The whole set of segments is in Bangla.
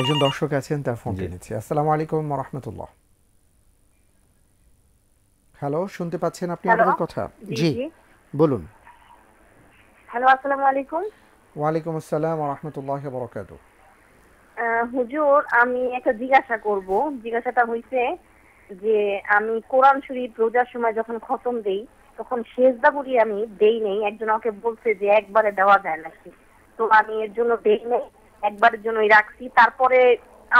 একজন দর্শক আছেন তার ফোন নিচ্ছি আসসালামু আলাইকুম রহমতুল্লাহ হ্যালো শুনতে পাচ্ছেন আপনি আমাদের কথা জি বলুন হ্যালো আসসালামু আলাইকুম ওয়া আলাইকুম আসসালাম ওয়া রাহমাতুল্লাহি ওয়া বারাকাতু হুজুর আমি একটা জিজ্ঞাসা করব জিজ্ঞাসাটা হইছে যে আমি কোরআন শরীফ রোজার সময় যখন খতম দেই তখন সেজদা করি আমি দেই নেই একজন আমাকে বলছে যে একবারে দেওয়া যায় নাকি তো আমি এর জন্য দেই নেই একবারের জন্যই রাখছি তারপরে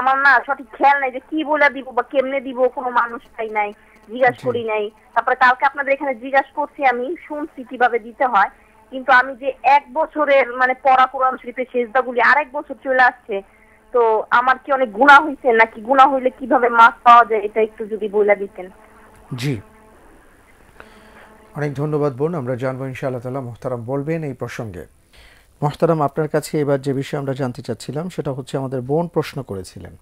আমার না সঠিক খেয়াল নাই যে কি বলে দিব বা কেমনে দিব কোনো তাই নাই জিজ্ঞাসা করি নাই তারপরে কালকে আপনাদের এখানে জিজ্ঞাসা করছি আমি শুনছি কিভাবে দিতে হয় কিন্তু আমি যে এক বছরের মানে পড়া কোরআন শরীফের গুলি আরেক বছর চলে আসছে তো আমার কি অনেক গুণা হয়েছে নাকি গুণা হইলে কিভাবে মাছ পাওয়া যায় এটা একটু যদি বলে দিতেন জি অনেক ধন্যবাদ বোন আমরা জানবো ইনশাআল্লাহ তালা মোহতারাম বলবেন এই প্রসঙ্গে মহতারাম আপনার কাছে এবার যে বিষয়ে আমরা জানতে চাচ্ছিলাম সেটা হচ্ছে আমাদের বোন প্রশ্ন করেছিলেন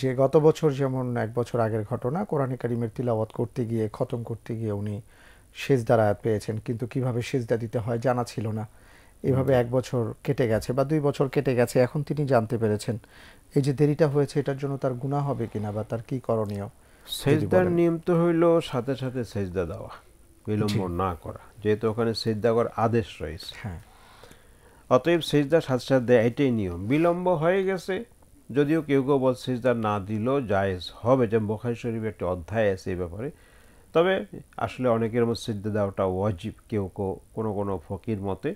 যে গত বছর যেমন এক বছর আগের ঘটনা কোরআনে কারিমের তিলাওয়াত করতে গিয়ে খতম করতে গিয়ে উনি সেজদার আয়াত পেয়েছেন কিন্তু কিভাবে সেজদা দিতে হয় জানা ছিল না এভাবে এক বছর কেটে গেছে বা দুই বছর কেটে গেছে এখন তিনি জানতে পেরেছেন এই যে দেরিটা হয়েছে এটার জন্য তার গুণা হবে কিনা বা তার কি করণীয় সেজদার নিয়ম তো হইল সাথে সাথে সেজদা দেওয়া বিলম্ব না করা যেহেতু ওখানে সেজদা করার আদেশ রয়েছে হ্যাঁ অতএব সেজদার সাথে সাথে দেয় এটাই নিয়ম বিলম্ব হয়ে গেছে যদিও কেউ কেউ বল সেজদা না দিলেও জায়েজ হবে যে বোখারি শরীফ একটি অধ্যায় আছে এই ব্যাপারে তবে আসলে অনেকের মধ্যে সেজদা দেওয়াটা ওয়াজিব কেউ কেউ কোনো কোনো ফকির মতে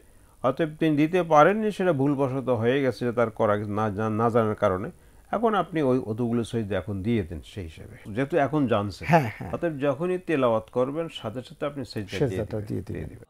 অতএব তিনি দিতে পারেননি সেটা ভুলবশত হয়ে গেছে যে তার করা না না জানার কারণে এখন আপনি ওই অতগুলো সহিত এখন দিয়ে দেন সেই হিসেবে যেহেতু এখন জানছেন হ্যাঁ, হ্যাঁ। অতএব যখনই তেলাওয়াত করবেন সাথে সাথে আপনি সেই দিয়ে দেবেন